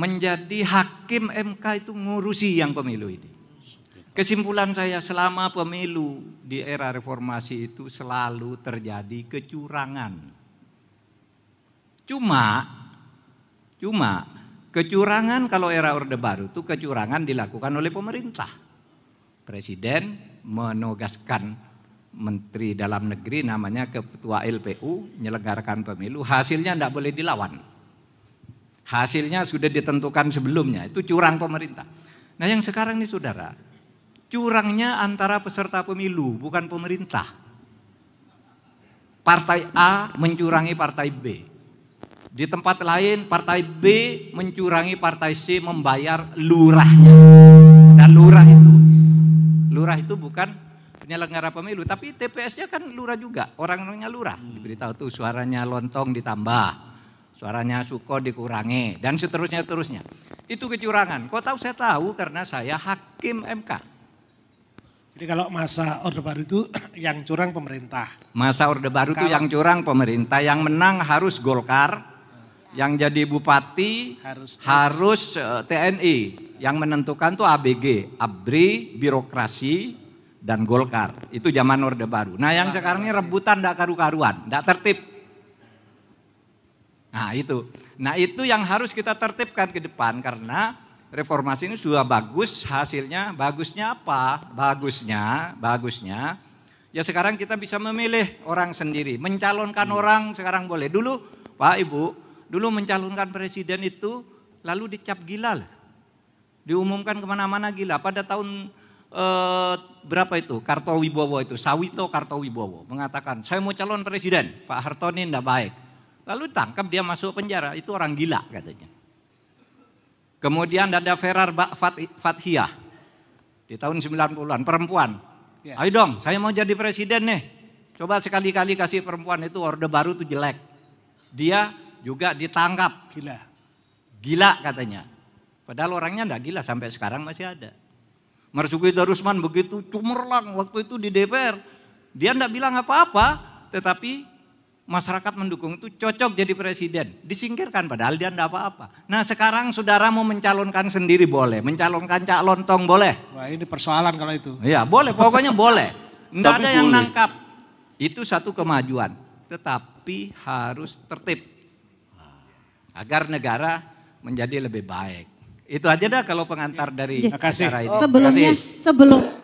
menjadi hakim MK itu ngurusi yang pemilu ini. Kesimpulan saya selama pemilu di era reformasi itu selalu terjadi kecurangan. Cuma cuma kecurangan kalau era Orde Baru itu kecurangan dilakukan oleh pemerintah. Presiden menugaskan menteri dalam negeri namanya ketua LPU menyelenggarakan pemilu, hasilnya tidak boleh dilawan. Hasilnya sudah ditentukan sebelumnya, itu curang pemerintah. Nah yang sekarang nih saudara, curangnya antara peserta pemilu, bukan pemerintah. Partai A mencurangi partai B. Di tempat lain partai B mencurangi partai C membayar lurahnya. Dan nah, lurah itu lurah itu bukan penyelenggara pemilu, tapi TPS-nya kan lurah juga, orang-orangnya lurah. Diberitahu tuh suaranya lontong ditambah suaranya Suko dikurangi, dan seterusnya-terusnya. Itu kecurangan. Kok tahu saya tahu karena saya hakim MK. Jadi kalau masa Orde Baru itu yang curang pemerintah. Masa Orde Baru itu yang curang pemerintah, yang menang harus Golkar, yang jadi bupati harus harus eh, TNI, yang menentukan tuh ABG, ABRI, birokrasi dan Golkar. Itu zaman Orde Baru. Nah, yang sekarang ini rebutan ndak karu-karuan, tertib. Nah itu. Nah itu yang harus kita tertibkan ke depan karena reformasi ini sudah bagus hasilnya. Bagusnya apa? Bagusnya, bagusnya. Ya sekarang kita bisa memilih orang sendiri. Mencalonkan hmm. orang sekarang boleh. Dulu Pak Ibu, dulu mencalonkan presiden itu lalu dicap gila lah. Diumumkan kemana-mana gila. Pada tahun eh, berapa itu? Kartowibowo itu, Sawito Kartowibowo mengatakan, saya mau calon presiden. Pak Harto ini enggak baik. Lalu tangkap dia masuk penjara, itu orang gila katanya. Kemudian ada Ferar Fathiyah di tahun 90-an, perempuan. Ya. Ayo dong, saya mau jadi presiden nih. Coba sekali-kali kasih perempuan itu orde baru tuh jelek. Dia juga ditangkap. Gila. Gila katanya. Padahal orangnya enggak gila sampai sekarang masih ada. Marzuki Darusman begitu cumerlang waktu itu di DPR. Dia enggak bilang apa-apa, tetapi masyarakat mendukung itu cocok jadi presiden. Disingkirkan padahal dia enggak apa-apa. Nah sekarang saudara mau mencalonkan sendiri boleh, mencalonkan cak lontong boleh. Wah ini persoalan kalau itu. Iya boleh, pokoknya boleh. Enggak ada yang boleh. nangkap. Itu satu kemajuan. Tetapi harus tertib. Agar negara menjadi lebih baik. Itu aja dah kalau pengantar dari ya, acara ini. Sebelumnya, sebelum